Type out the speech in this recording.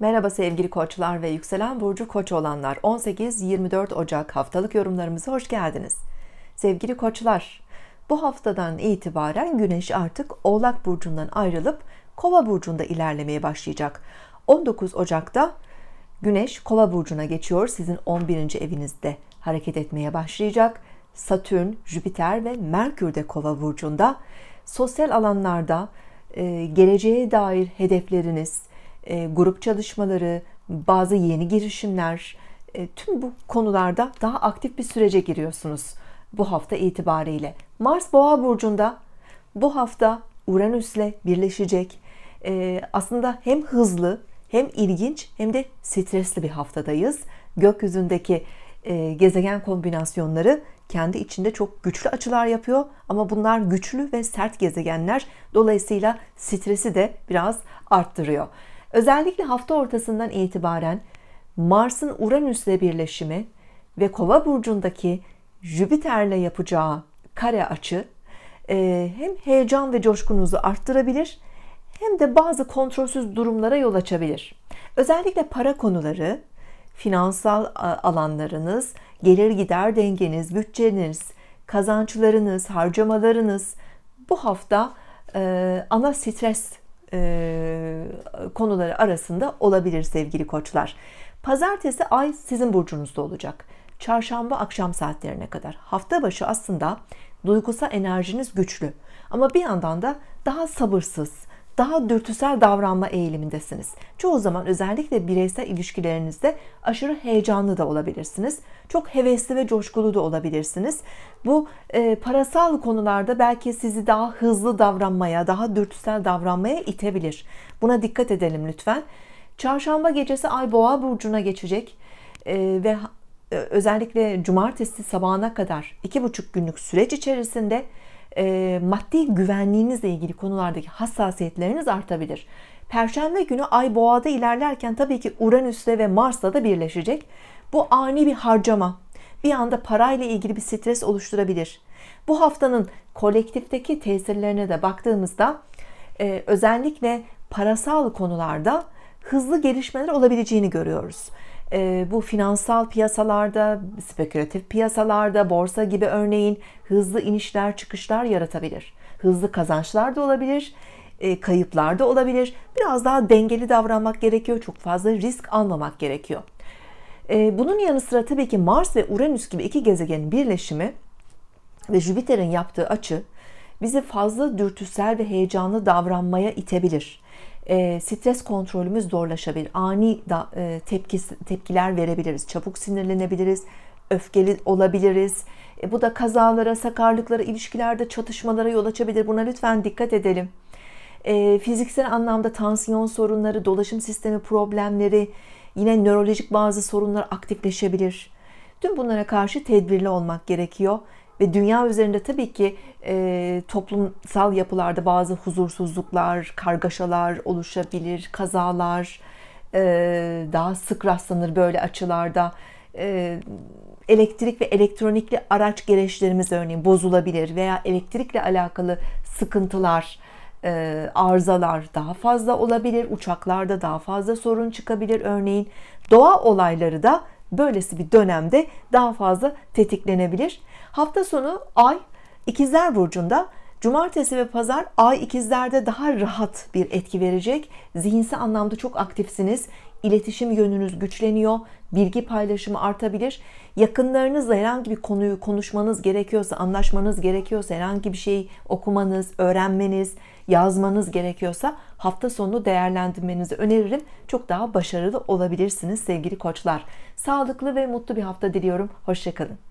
Merhaba sevgili koçlar ve yükselen burcu koç olanlar 18-24 Ocak haftalık yorumlarımıza hoş geldiniz. Sevgili koçlar bu haftadan itibaren güneş artık oğlak burcundan ayrılıp kova burcunda ilerlemeye başlayacak. 19 Ocak'ta güneş kova burcuna geçiyor sizin 11. evinizde hareket etmeye başlayacak. Satürn, Jüpiter ve Merkür de kova burcunda. Sosyal alanlarda e, geleceğe dair hedefleriniz, e, grup çalışmaları, bazı yeni girişimler, e, tüm bu konularda daha aktif bir sürece giriyorsunuz bu hafta itibariyle. Mars Boğa burcunda bu hafta Uranüs'le birleşecek. E, aslında hem hızlı hem ilginç hem de stresli bir haftadayız. Gökyüzündeki e, gezegen kombinasyonları kendi içinde çok güçlü açılar yapıyor ama bunlar güçlü ve sert gezegenler dolayısıyla stresi de biraz arttırıyor. Özellikle hafta ortasından itibaren Mars'ın Uranüs'le birleşimi ve Kova burcundaki Jüpiter'le yapacağı kare açı e, hem heyecan ve coşkunuzu arttırabilir hem de bazı kontrolsüz durumlara yol açabilir. Özellikle para konuları, finansal alanlarınız, gelir gider dengeniz, bütçeniz, kazançlarınız, harcamalarınız bu hafta e, ana stres e, konuları arasında olabilir sevgili koçlar. Pazartesi ay sizin burcunuzda olacak. Çarşamba akşam saatlerine kadar. Hafta başı aslında duygusal enerjiniz güçlü. Ama bir yandan da daha sabırsız, daha dürtüsel davranma eğilimindesiniz. Çoğu zaman özellikle bireysel ilişkilerinizde aşırı heyecanlı da olabilirsiniz. Çok hevesli ve coşkulu da olabilirsiniz. Bu e, parasal konularda belki sizi daha hızlı davranmaya, daha dürtüsel davranmaya itebilir. Buna dikkat edelim lütfen. Çarşamba gecesi Ay Boğa burcuna geçecek e, ve e, özellikle cumartesi sabahına kadar iki buçuk günlük süreç içerisinde e, maddi güvenliğinizle ilgili konulardaki hassasiyetleriniz artabilir. Perşembe günü Ay Boğa'da ilerlerken tabii ki Uranüs'le ve Mars'la da birleşecek. Bu ani bir harcama, bir anda parayla ilgili bir stres oluşturabilir. Bu haftanın kolektifteki tesirlerine de baktığımızda e, özellikle parasal konularda hızlı gelişmeler olabileceğini görüyoruz. Ee, bu finansal piyasalarda, spekülatif piyasalarda, borsa gibi örneğin hızlı inişler çıkışlar yaratabilir. Hızlı kazançlar da olabilir, e, kayıplar da olabilir. Biraz daha dengeli davranmak gerekiyor, çok fazla risk almamak gerekiyor. Ee, bunun yanı sıra tabii ki Mars ve Uranüs gibi iki gezegenin birleşimi ve Jüpiter'in yaptığı açı bizi fazla dürtüsel ve heyecanlı davranmaya itebilir e, stres kontrolümüz zorlaşabilir. Ani da, e, tepki, tepkiler verebiliriz. Çabuk sinirlenebiliriz. Öfkeli olabiliriz. E, bu da kazalara, sakarlıklara, ilişkilerde çatışmalara yol açabilir. Buna lütfen dikkat edelim. E, fiziksel anlamda tansiyon sorunları, dolaşım sistemi problemleri, yine nörolojik bazı sorunlar aktifleşebilir. Tüm bunlara karşı tedbirli olmak gerekiyor ve dünya üzerinde tabii ki e, toplumsal yapılarda bazı huzursuzluklar, kargaşalar oluşabilir, kazalar e, daha sık rastlanır böyle açılarda. E, elektrik ve elektronikli araç gereçlerimiz örneğin bozulabilir veya elektrikle alakalı sıkıntılar, e, arızalar daha fazla olabilir. Uçaklarda daha fazla sorun çıkabilir örneğin. Doğa olayları da böylesi bir dönemde daha fazla tetiklenebilir. Hafta sonu Ay ikizler burcunda Cumartesi ve pazar ay ikizlerde daha rahat bir etki verecek. Zihinsel anlamda çok aktifsiniz. İletişim yönünüz güçleniyor. Bilgi paylaşımı artabilir. Yakınlarınızla herhangi bir konuyu konuşmanız gerekiyorsa, anlaşmanız gerekiyorsa, herhangi bir şey okumanız, öğrenmeniz, yazmanız gerekiyorsa hafta sonu değerlendirmenizi öneririm. Çok daha başarılı olabilirsiniz sevgili koçlar. Sağlıklı ve mutlu bir hafta diliyorum. Hoşçakalın.